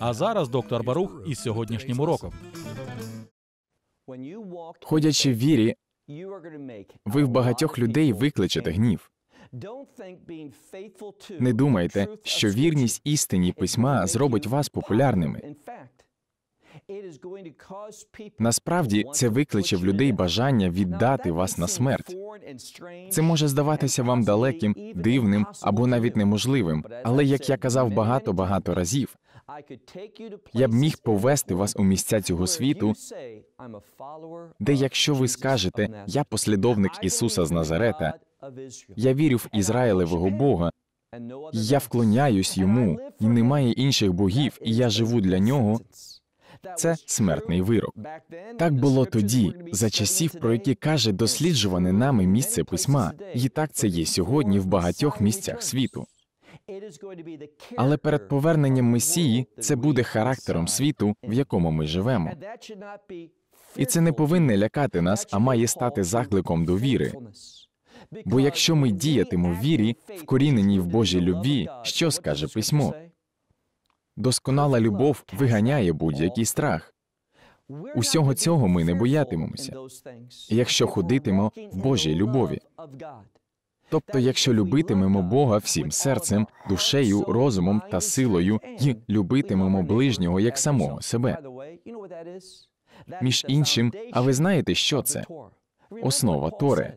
А зараз доктор Барух із сьогоднішнім уроком. Ходячи в вірі, ви в багатьох людей викличете гнів. Не думайте, що вірність істині письма зробить вас популярними. Насправді це викличе в людей бажання віддати вас на смерть. Це може здаватися вам далеким, дивним або навіть неможливим. Але як я казав багато багато разів, я б міг повести вас у місця цього світу, де, якщо ви скажете, я послідовник Ісуса з Назарета, я вірю в Ізраїлевого Бога, і я вклоняюсь йому, і немає інших богів, і я живу для нього. Це смертний вирок. Так було тоді, за часів, про які каже досліджуване нами місце письма, і так це є сьогодні в багатьох місцях світу. Але перед поверненням Месії це буде характером світу, в якому ми живемо. І це не повинне лякати нас, а має стати закликом до віри. Бо якщо ми діятимо в вірі, вкоріненій в Божій любві, що скаже письмо? Досконала любов виганяє будь-який страх. Усього цього ми не боятимемося, якщо ходитимо в Божій любові. Тобто, якщо любитимемо Бога всім серцем, душею, розумом та силою, і любитимемо ближнього як самого себе. Між іншим, а ви знаєте, що це? Основа торе.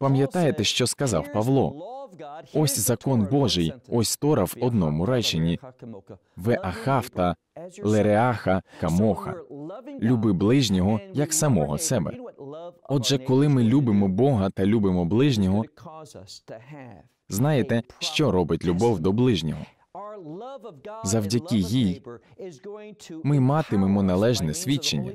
Пам'ятаєте, що сказав Павло? Ось закон Божий, ось Тора в одному реченні веахафта, лереаха, камоха, люби ближнього як самого себе. Отже, коли ми любимо Бога та любимо ближнього, знаєте, що робить любов до ближнього? Завдяки їй ми матимемо належне свідчення.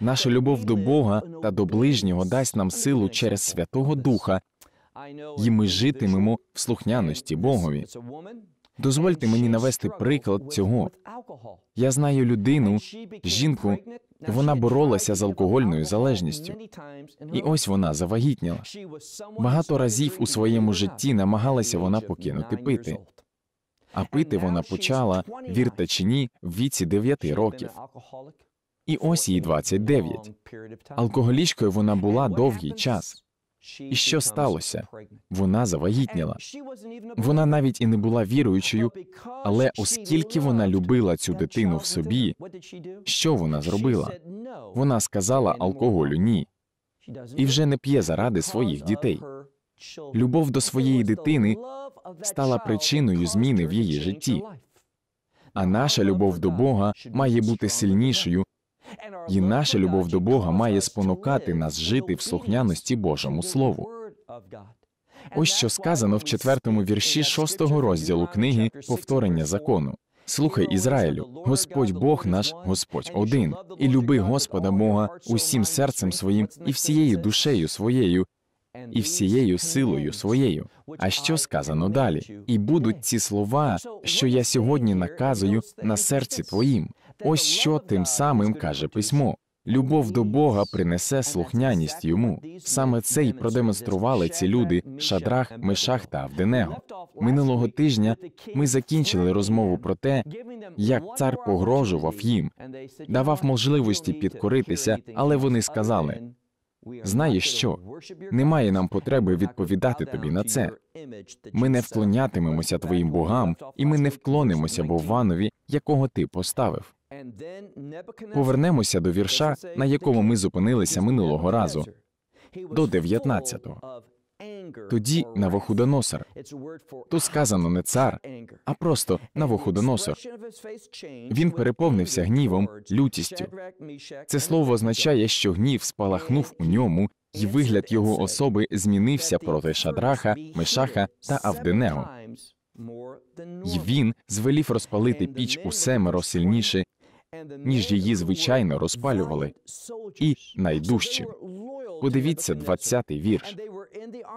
Наша любов до Бога та до ближнього дасть нам силу через Святого Духа, і ми житимемо в слухняності Богові. Дозвольте мені навести приклад цього. Я знаю людину, жінку, вона боролася з алкогольною залежністю. І ось вона завагітніла. Багато разів у своєму житті намагалася вона покинути пити. А пити вона почала, вірте чи ні, в віці 9 років і ось їй 29. Алкоголічкою вона була довгий час. І що сталося? Вона завагітніла. Вона навіть і не була віруючою, але оскільки вона любила цю дитину в собі, що вона зробила? Вона сказала алкоголю ні і вже не п'є заради своїх дітей. Любов до своєї дитини стала причиною зміни в її житті. А наша любов до Бога має бути сильнішою і наша любов до Бога має спонукати нас жити в слухняності Божому Слову. Ось що сказано в четвертому вірші шостого розділу книги Повторення закону. Слухай Ізраїлю, Господь Бог наш, Господь один, і люби Господа Бога усім серцем своїм, і всією душею своєю, і всією силою своєю. А що сказано далі? І будуть ці слова, що я сьогодні наказую на серці твоїм, Ось що тим самим каже письмо: любов до Бога принесе слухняність йому. Саме це й продемонстрували ці люди Шадрах, Мешах та Авденего. Минулого тижня ми закінчили розмову про те, як цар погрожував їм, давав можливості підкоритися, але вони сказали. Знаєш що? Немає нам потреби відповідати тобі на це. Ми не вклонятимемося твоїм богам, і ми не вклонимося Бованові, якого ти поставив. Повернемося до вірша, на якому ми зупинилися минулого разу, до 19-го. Тоді Навуходоносор. Тут сказано не цар, а просто Навуходоносор. Він переповнився гнівом, лютістю. Це слово означає, що гнів спалахнув у ньому, і вигляд його особи змінився проти Шадраха, Мешаха та Авденео. І він звелів розпалити піч у семеро сильніше ніж її звичайно розпалювали. І найдужчим. Подивіться 20-й вірш.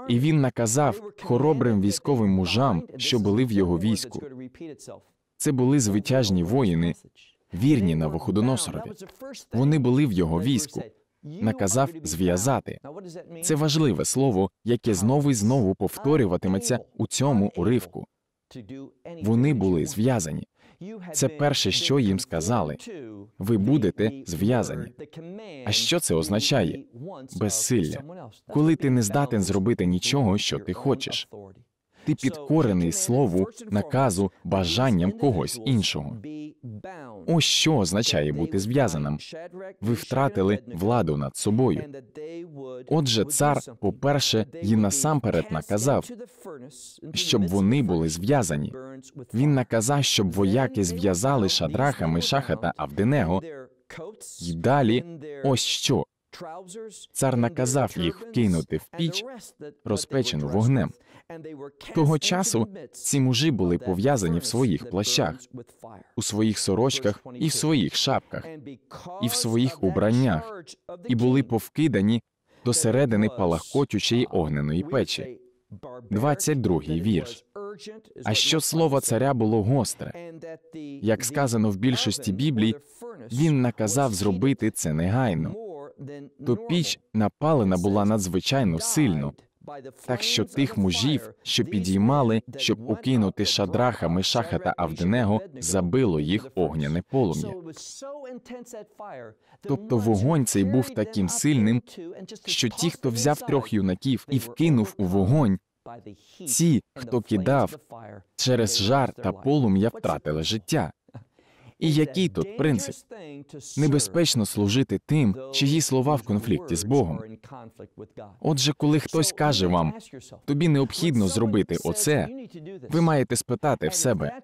І він наказав хоробрим військовим мужам, що були в його війську. Це були звитяжні воїни, вірні на Вуходоносорові. Вони були в його війську. Наказав зв'язати. Це важливе слово, яке знову і знову повторюватиметься у цьому уривку. Вони були зв'язані. Це перше, що їм сказали. Ви будете зв'язані. А що це означає? Безсилля, коли ти не здатен зробити нічого, що ти хочеш ти підкорений слову, наказу, бажанням когось іншого. Ось що означає бути зв'язаним. Ви втратили владу над собою. Отже, цар, по перше, їм насамперед наказав, щоб вони були зв'язані. Він наказав, щоб вояки зв'язали шадраха, Мишаха та Авденего. І далі ось що. Цар наказав їх вкинути в піч, розпечену вогнем. Того часу ці мужі були пов'язані в своїх плащах, у своїх сорочках і в своїх шапках, і в своїх убраннях, і були повкидані до середини палахкотючої огненої печі. 22-й вірш. А що слово царя було гостре, як сказано в більшості Біблій, він наказав зробити це негайно. То піч напалена була надзвичайно сильно так що тих мужів, що підіймали, щоб укинути шадраха, Мишаха та Авденего, забило їх огняне полум'я. Тобто вогонь цей був таким сильним, що ті, хто взяв трьох юнаків і вкинув у вогонь, ці, хто кидав через жар та полум'я, втратили життя. І який тут принцип? Небезпечно служити тим, чиї слова в конфлікті з Богом. Отже, коли хтось каже вам, тобі необхідно зробити оце, ви маєте спитати в себе,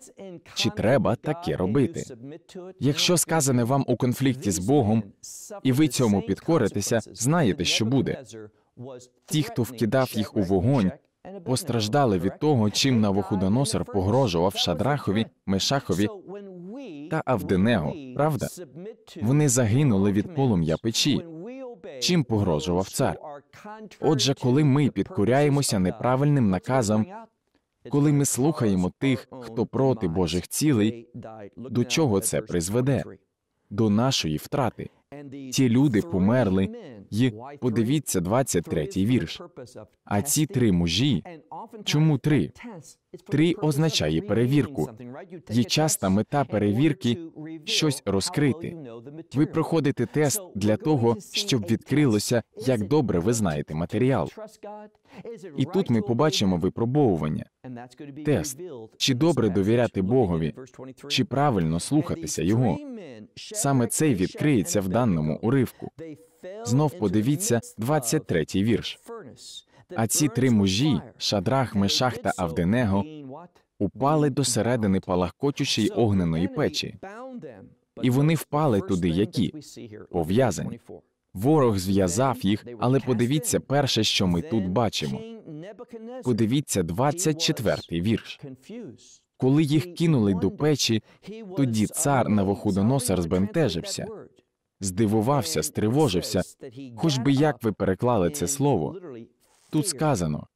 чи треба таке робити? Якщо сказане вам у конфлікті з Богом, і ви цьому підкоритеся, знаєте, що буде. Ті, хто вкидав їх у вогонь. Постраждали від того, чим Навуходоносор погрожував Шадрахові, Мешахові та Авденео, правда? Вони загинули від полум'я печі. Чим погрожував цар? Отже, коли ми підкоряємося неправильним наказам, коли ми слухаємо тих, хто проти Божих цілей, до чого це призведе? До нашої втрати. Ті люди померли, і подивіться 23-й вірш. А ці три мужі чому три? Трі означає перевірку. Є часта мета перевірки щось розкрити. Ви проходите тест для того, щоб відкрилося, як добре ви знаєте матеріал. І тут ми побачимо випробовування. Тест. чи добре довіряти Богові, чи правильно слухатися його. Саме це відкриється в даному уривку. Знов подивіться 23-й вірш. А ці три мужі Шадрах, Мешах та Авденего, упали до середини палахкочучої огненої печі. І вони впали туди, які пов'язані. Ворог зв'язав їх, але подивіться перше, що ми тут бачимо. Подивіться 24-й вірш. Коли їх кинули до печі, тоді цар Навуходоносор збентежився, здивувався, стривожився, хоч би як ви переклали це слово. Тут сказано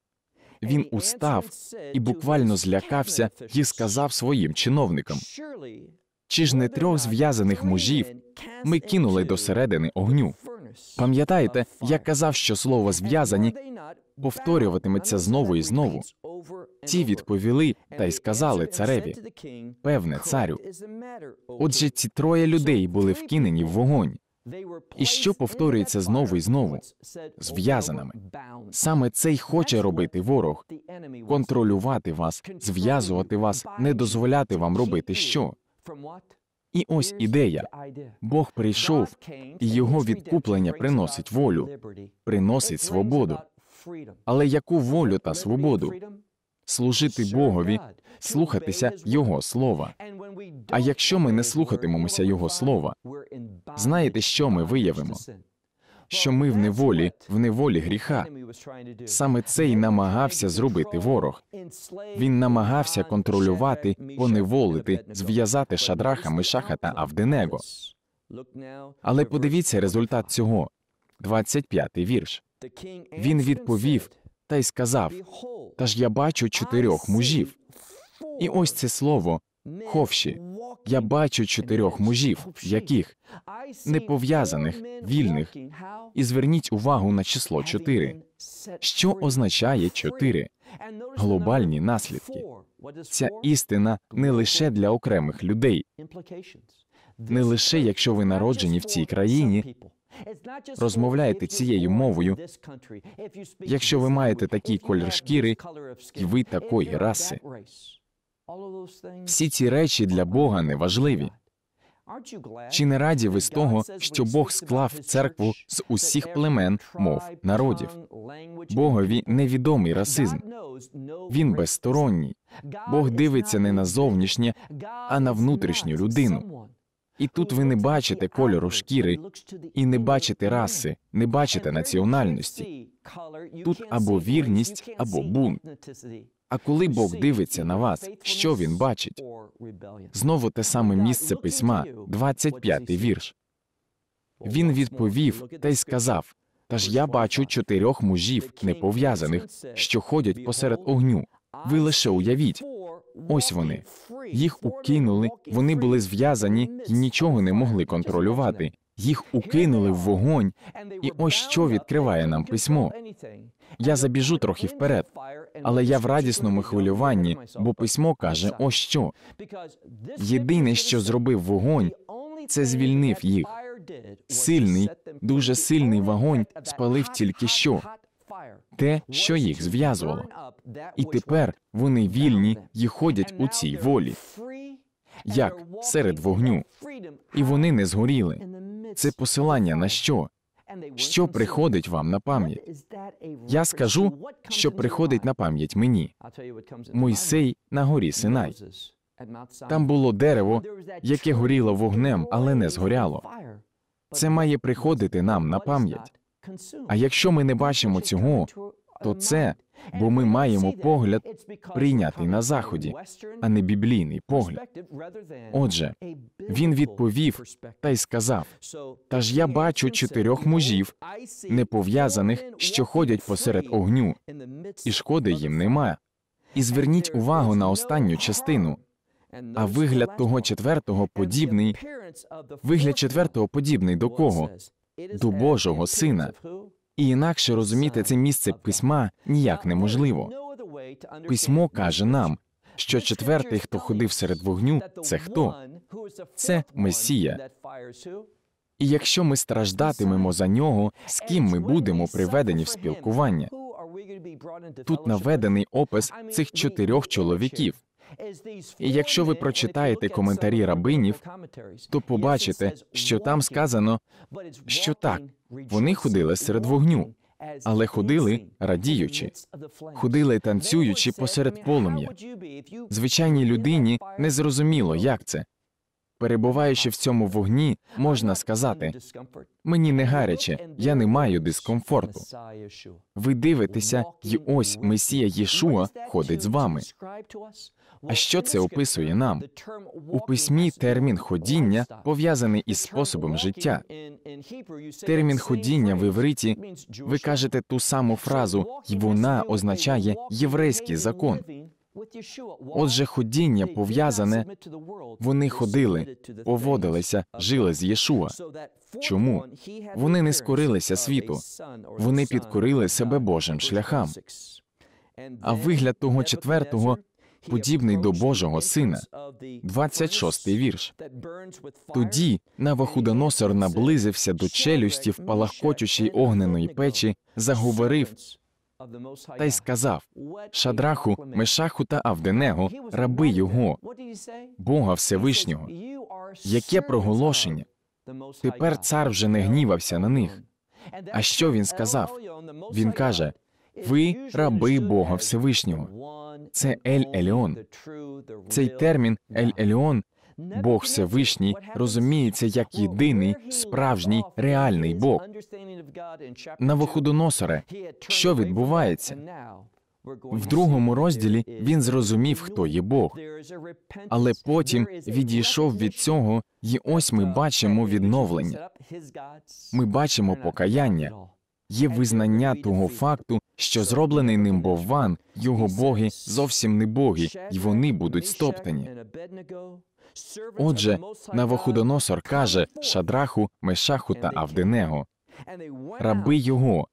він устав і буквально злякався і сказав своїм чиновникам чи ж не трьох зв'язаних мужів ми кинули до середини огню. Пам'ятаєте, я казав, що слово зв'язані повторюватиметься знову і знову. Ті відповіли та й сказали цареві. Певне, царю. Отже, ці троє людей були вкинені в вогонь і що повторюється знову і знову зв'язаними. Саме це й хоче робити ворог контролювати вас, зв'язувати вас, не дозволяти вам робити що. І ось ідея. Бог прийшов, і його відкуплення приносить волю, приносить свободу. Але яку волю та свободу? Служити Богові, слухатися Його слова. А якщо ми не слухатимемося Його слова, знаєте, що ми виявимо? Що ми в неволі, в неволі гріха. Саме це й намагався зробити ворог. Він намагався контролювати, поневолити, зв'язати шадраха, Мишаха та Авденего. Але подивіться результат цього. 25-й вірш. Він відповів та й сказав: Та ж я бачу чотирьох мужів. І ось це слово Ховші, я бачу чотирьох мужів, яких не пов'язаних, вільних, і зверніть увагу на число чотири. Що означає чотири глобальні наслідки? Ця істина не лише для окремих людей, не лише якщо ви народжені в цій країні. Розмовляєте цією мовою, якщо ви маєте такий колір шкіри, і ви такої раси. Всі ці речі для Бога не важливі. Чи не раді ви з того, що Бог склав церкву з усіх племен, мов народів? Богові невідомий расизм. Він безсторонній. Бог дивиться не на зовнішнє, а на внутрішню людину. І тут ви не бачите кольору шкіри, і не бачите раси, не бачите національності. Тут або вірність, або бунт. А коли Бог дивиться на вас, що він бачить? Знову те саме місце письма, 25-й вірш. Він відповів та й сказав: «Та ж я бачу чотирьох мужів, не пов'язаних, що ходять посеред огню. Ви лише уявіть. Ось вони їх укинули, вони були зв'язані і нічого не могли контролювати. Їх укинули в вогонь, і ось що відкриває нам письмо. Я забіжу трохи вперед, але я в радісному хвилюванні, бо письмо каже, ось що єдине, що зробив вогонь, це звільнив їх. Сильний, дуже сильний вогонь спалив тільки що те, що їх зв'язувало. І тепер вони вільні і ходять у цій волі. Як серед вогню, і вони не згоріли. Це посилання на що? що приходить вам на пам'ять. Я скажу, що приходить на пам'ять мені. Мойсей на горі Синай. Там було дерево, яке горіло вогнем, але не згоряло. Це має приходити нам на пам'ять. А якщо ми не бачимо цього, то це бо ми маємо погляд прийнятий на заході, а не біблійний погляд. Отже, він відповів та й сказав: «Та ж я бачу чотирьох мужів, не пов'язаних, що ходять посеред огню, і шкоди їм нема. І зверніть увагу на останню частину. А вигляд того четвертого подібний. Вигляд четвертого подібний до кого? До Божого сина і інакше розуміти це місце письма ніяк неможливо. Письмо каже нам, що четвертий, хто ходив серед вогню, це хто? Це Месія. І якщо ми страждатимемо за нього, з ким ми будемо приведені в спілкування? Тут наведений опис цих чотирьох чоловіків. І якщо ви прочитаєте коментарі рабинів, то побачите, що там сказано, що так вони ходили серед вогню, але ходили радіючи, ходили танцюючи посеред полум'я. Звичайній людині не зрозуміло, як це. Перебуваючи в цьому вогні, можна сказати мені не гаряче, я не маю дискомфорту. Ви дивитеся, і ось Месія Єшуа ходить з вами. А що це описує нам? У письмі термін ходіння пов'язаний із способом життя. Термін ходіння в івриті ви кажете ту саму фразу, і вона означає єврейський закон. Отже, ходіння пов'язане, вони ходили, поводилися, жили з Єшуа. Чому вони не скорилися світу? Вони підкорили себе Божим шляхам. А вигляд того четвертого подібний до Божого сина. 26-й вірш. Тоді Навуходоносор наблизився до челюсті в палахкочучій огненої печі, заговорив та й сказав Шадраху, Мешаху та Авденего, раби його, Бога Всевишнього. Яке проголошення? Тепер цар вже не гнівався на них. А що він сказав? Він каже: Ви раби Бога Всевишнього це Ель Еліон. Цей термін Ель Еліон, Бог Всевишній, розуміється як єдиний справжній реальний Бог. На Вуходоносоре, що відбувається? В другому розділі він зрозумів, хто є Бог, але потім відійшов від цього, і ось ми бачимо відновлення. Ми бачимо покаяння, є визнання того факту, що зроблений ним Бовван, його боги зовсім не боги, і вони будуть стоптані. Отже, Навуходоносор каже Шадраху, Мешаху та Авденего, раби його,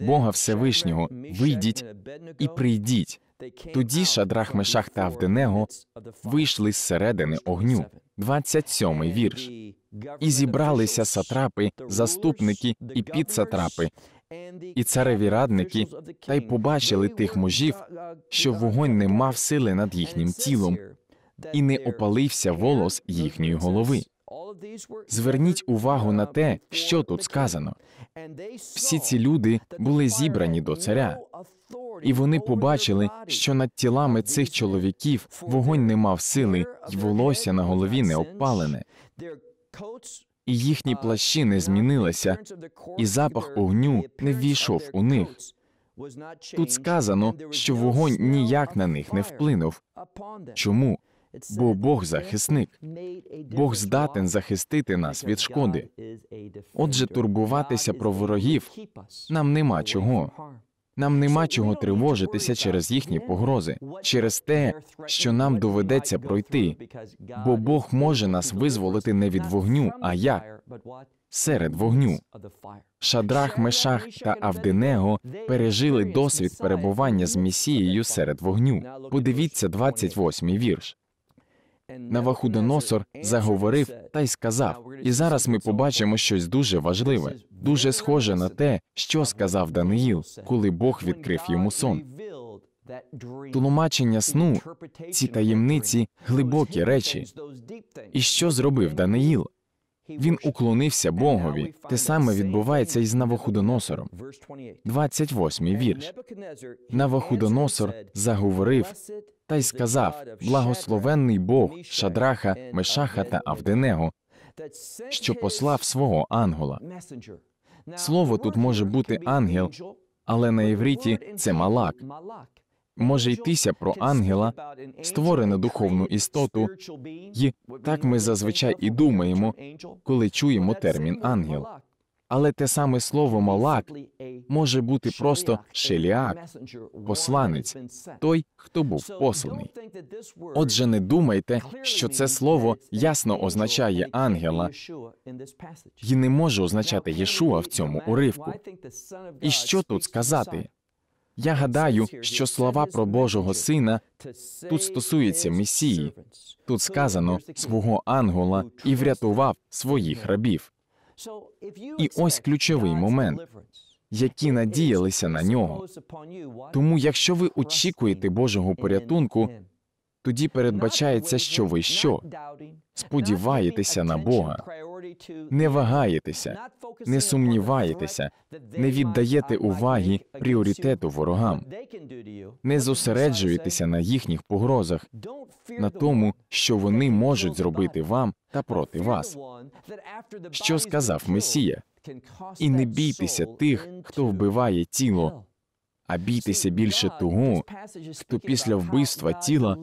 Бога Всевишнього, вийдіть і прийдіть. Тоді Шадрах, Мешах та Авденего вийшли з середини огню. 27-й вірш. І зібралися сатрапи, заступники і підсатрапи і цареві радники та й побачили тих мужів, що вогонь не мав сили над їхнім тілом, і не опалився волос їхньої голови. Зверніть увагу на те, що тут сказано. Всі ці люди були зібрані до царя, і вони побачили, що над тілами цих чоловіків вогонь не мав сили, й волосся на голові не опалене і їхні плащі не змінилися, і запах огню не ввійшов у них. Тут сказано, що вогонь ніяк на них не вплинув. Чому? Бо Бог захисник, Бог здатен захистити нас від шкоди. Отже, турбуватися про ворогів нам нема чого. Нам нема чого тривожитися через їхні погрози, через те, що нам доведеться пройти, бо Бог може нас визволити не від вогню, а як? Серед вогню Шадрах, Мешах та Авденего пережили досвід перебування з Месією серед вогню. Подивіться 28-й вірш. Наваходоносор заговорив та й сказав, і зараз ми побачимо щось дуже важливе, дуже схоже на те, що сказав Даниїл, коли Бог відкрив йому сон. Тлумачення сну, ці таємниці, глибокі речі. І що зробив Даниїл? Він уклонився Богові. Те саме відбувається і з Навуходоносором. 28-й вірш. Навуходоносор заговорив та й сказав: благословенний Бог Шадраха, Мешаха та Авденего, що послав свого ангела. Слово тут може бути ангел, але на євриті це малак може йтися про ангела, створену духовну істоту, і так ми зазвичай і думаємо, коли чуємо термін ангел. Але те саме слово малак може бути просто шеліак, посланець, той, хто був посланий. Отже, не думайте, що це слово ясно означає ангела, і не може означати Єшуа в цьому уривку. І що тут сказати? Я гадаю, що слова про Божого Сина тут стосуються Месії. Тут сказано свого ангела і врятував своїх рабів. І ось ключовий момент, які надіялися на нього. Тому, якщо ви очікуєте Божого порятунку, тоді передбачається, що ви що сподіваєтеся на Бога не вагаєтеся, не сумніваєтеся, не віддаєте уваги пріоритету ворогам, не зосереджуєтеся на їхніх погрозах, на тому, що вони можуть зробити вам та проти вас. Що сказав Месія? І не бійтеся тих, хто вбиває тіло. А бійтеся більше того, хто після вбивства тіла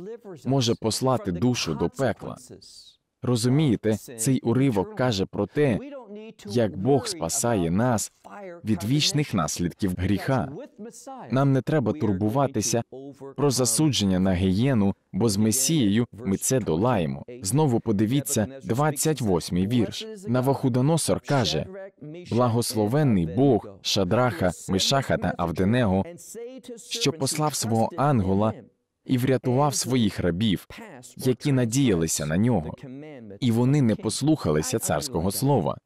може послати душу до пекла. Розумієте, цей уривок каже про те, як Бог спасає нас від вічних наслідків гріха. Нам не треба турбуватися про засудження на гієну, бо з Месією ми це долаємо. Знову подивіться 28-й вірш. Навахудоносор каже: благословенний Бог Шадраха, Мишаха та Авденего, що послав свого ангела і врятував своїх рабів, які надіялися на нього, і вони не послухалися царського слова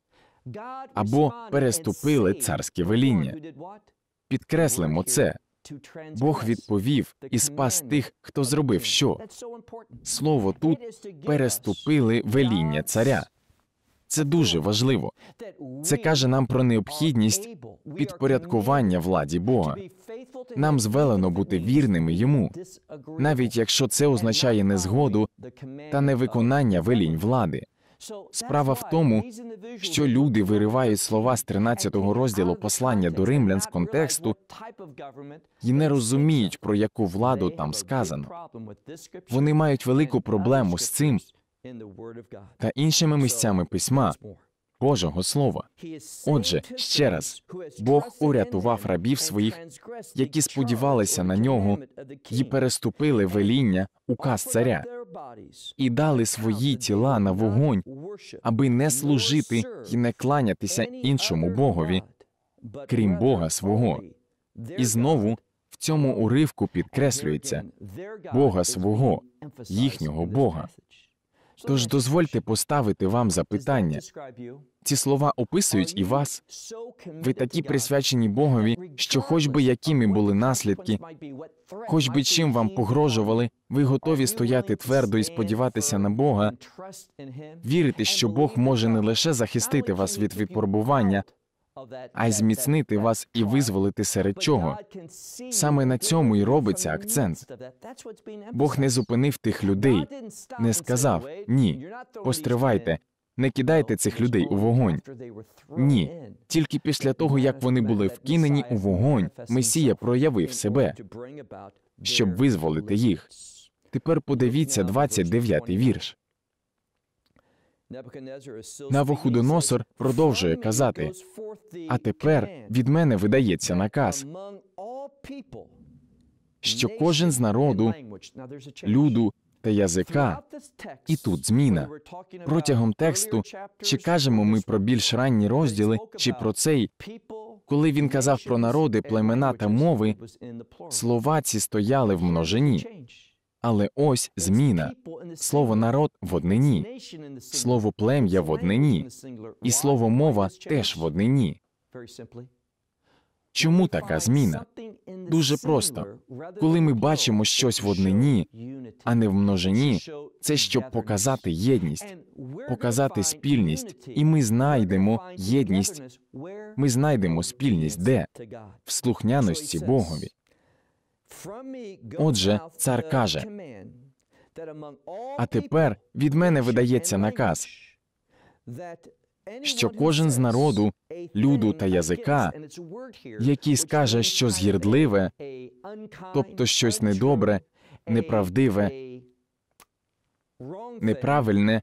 або переступили царське веління. Підкреслимо це. Бог відповів і спас тих, хто зробив що. Слово тут переступили веління царя. Це дуже важливо. Це каже нам про необхідність підпорядкування владі Бога. Нам звелено бути вірними йому, навіть якщо це означає незгоду та невиконання велінь влади. Справа в тому, що люди виривають слова з 13-го розділу послання до римлян з контексту і не розуміють, про яку владу там сказано. Вони мають велику проблему з цим та іншими місцями письма. Божого Слова. Отже, ще раз, Бог урятував рабів своїх, які сподівалися на нього і переступили веління указ царя і дали свої тіла на вогонь, аби не служити і не кланятися іншому Богові, крім Бога свого. І знову в цьому уривку підкреслюється Бога свого, їхнього Бога. Тож дозвольте поставити вам запитання. Ці слова описують і вас. Ви такі присвячені Богові, що, хоч би якими були наслідки, хоч би чим вам погрожували, ви готові стояти твердо і сподіватися на Бога, вірити, що Бог може не лише захистити вас від випробування, а й зміцнити вас і визволити серед чого. Саме на цьому і робиться акцент. Бог не зупинив тих людей, не сказав ні, постривайте, не кидайте цих людей у вогонь. Ні, тільки після того як вони були вкинені у вогонь, Месія проявив себе щоб визволити їх. Тепер подивіться 29-й вірш. Навуходоносор продовжує казати: а тепер від мене видається наказ що кожен з народу, люду та язика і тут зміна протягом тексту. Чи кажемо ми про більш ранні розділи, чи про цей коли він казав про народи, племена та мови, слова ці стояли в множині. Але ось зміна слово народ в однині, слово плем'я в однині, і слово мова теж в однині. Чому така зміна? Дуже просто коли ми бачимо щось в однині, а не в множині, це щоб показати єдність, показати спільність, і ми знайдемо єдність. Ми знайдемо спільність, де в слухняності Богові. Отже, цар каже а тепер від мене видається наказ, що кожен з народу, люду та язика, який скаже щось гірдливе, тобто щось недобре, неправдиве, неправильне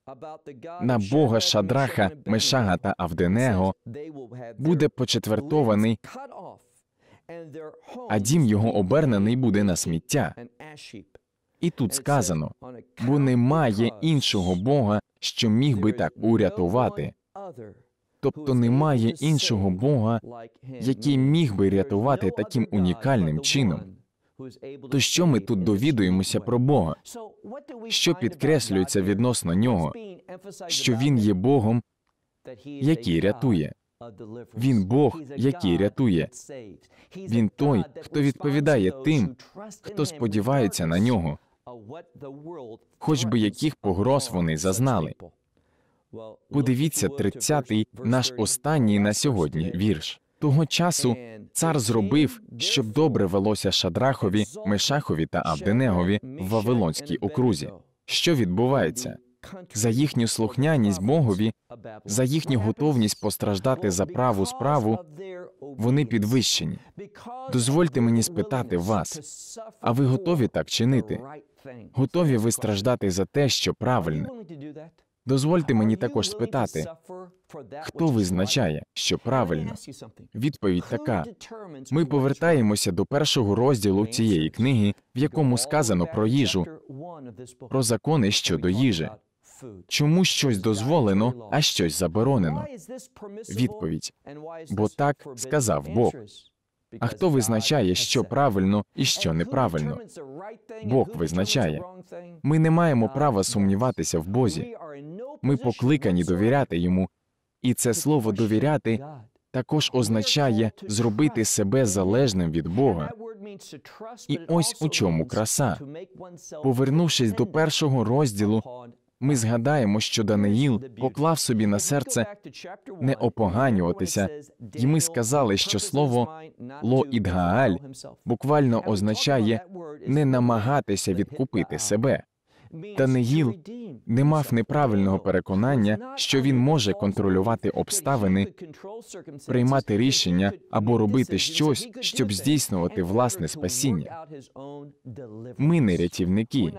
на Бога Шадраха, Мешага та Авденего, буде почетвертований а дім його обернений буде на сміття. І тут сказано бо немає іншого Бога, що міг би так урятувати. Тобто немає іншого Бога, який міг би рятувати таким унікальним чином. То що ми тут довідуємося про Бога? Що підкреслюється відносно нього? Що він є Богом, який рятує. Він Бог, який рятує. Він той, хто відповідає тим, хто сподівається на нього, хоч би яких погроз вони зазнали. Подивіться 30-й, наш останній на сьогодні вірш. Того часу цар зробив, щоб добре велося Шадрахові, Мешахові та Авденегові в Вавилонській окрузі. Що відбувається? за їхню слухняність Богові, за їхню готовність постраждати за праву справу, вони підвищені. Дозвольте мені спитати вас, а ви готові так чинити? Готові ви страждати за те, що правильне? Дозвольте мені також спитати, хто визначає, що правильно? Відповідь така: ми повертаємося до першого розділу цієї книги, в якому сказано про їжу, про закони щодо їжі. Чому щось дозволено, а щось заборонено? Відповідь бо так сказав Бог. А хто визначає, що правильно і що неправильно? Бог визначає. Ми не маємо права сумніватися в Бозі. Ми покликані довіряти йому, і це слово довіряти також означає зробити себе залежним від Бога. І ось у чому краса. Повернувшись до першого розділу ми згадаємо, що Даниїл поклав собі на серце не опоганюватися, і ми сказали, що слово лоідгааль буквально означає не намагатися відкупити себе. Даниїл не мав неправильного переконання, що він може контролювати обставини, приймати рішення або робити щось, щоб здійснювати власне спасіння. Ми не рятівники.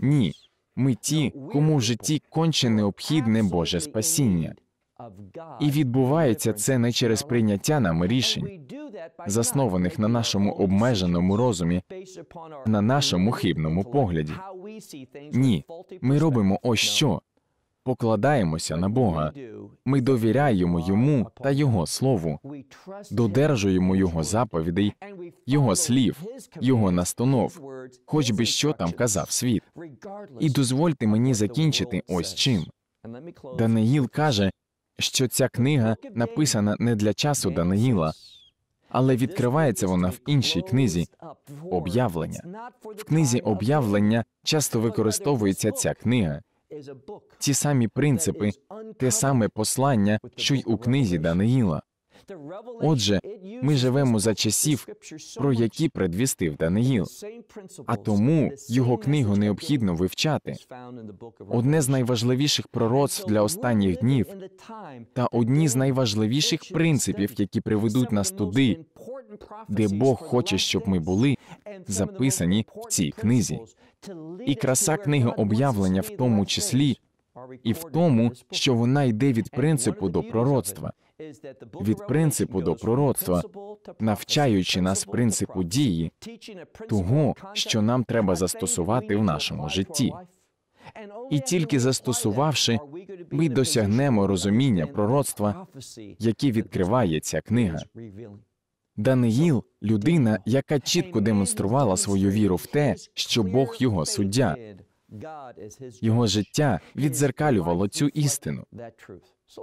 Ні. Ми ті, кому в житті конче необхідне Боже спасіння. І відбувається це не через прийняття нами рішень, заснованих на нашому обмеженому розумі, на нашому хибному погляді. Ні, ми робимо ось що покладаємося на Бога. Ми довіряємо Йому та Його слову, додержуємо Його заповідей, Його слів, Його настанов, хоч би що там казав світ. І дозвольте мені закінчити ось чим. Даниїл каже, що ця книга написана не для часу Даниїла. Але відкривається вона в іншій книзі об'явлення. В книзі об'явлення часто використовується ця книга ті самі принципи, те саме послання, що й у книзі Даниїла. Отже, ми живемо за часів, про які предвістив Даниїл, а тому його книгу необхідно вивчати. Одне з найважливіших пророцтв для останніх днів та одні з найважливіших принципів, які приведуть нас туди, де Бог хоче, щоб ми були, записані в цій книзі. І краса книги об'явлення в тому числі. І в тому, що вона йде від принципу до пророцтва від принципу до пророцтва, навчаючи нас принципу дії, того, що нам треба застосувати в нашому житті. І тільки застосувавши, ми досягнемо розуміння пророцтва, яке відкриває ця книга. Даниїл людина, яка чітко демонструвала свою віру в те, що Бог його суддя. Його життя віддзеркалювало цю істину.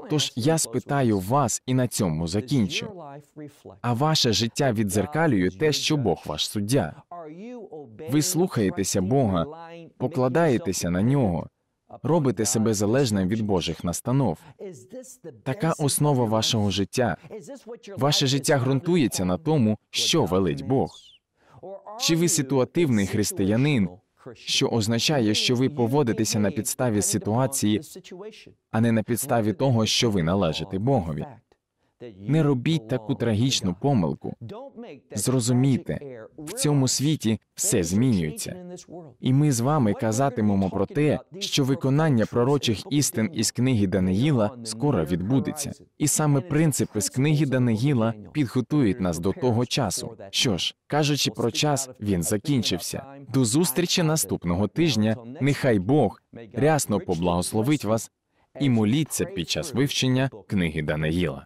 Тож я спитаю вас і на цьому закінчу. А ваше життя відзеркалює те, що Бог ваш суддя. Ви слухаєтеся Бога, покладаєтеся на нього, робите себе залежним від Божих настанов. Така основа вашого життя. Ваше життя ґрунтується на тому, що велить Бог. Чи ви ситуативний християнин, що означає, що ви поводитеся на підставі ситуації, а не на підставі того, що ви належите Богові. Не робіть таку трагічну помилку. Зрозумійте, в цьому світі все змінюється. І ми з вами казатимемо про те, що виконання пророчих істин із книги Даниїла скоро відбудеться, і саме принципи з книги Даниїла підготують нас до того часу. Що ж, кажучи про час, він закінчився. До зустрічі наступного тижня. Нехай Бог рясно поблагословить вас і моліться під час вивчення книги Даниїла.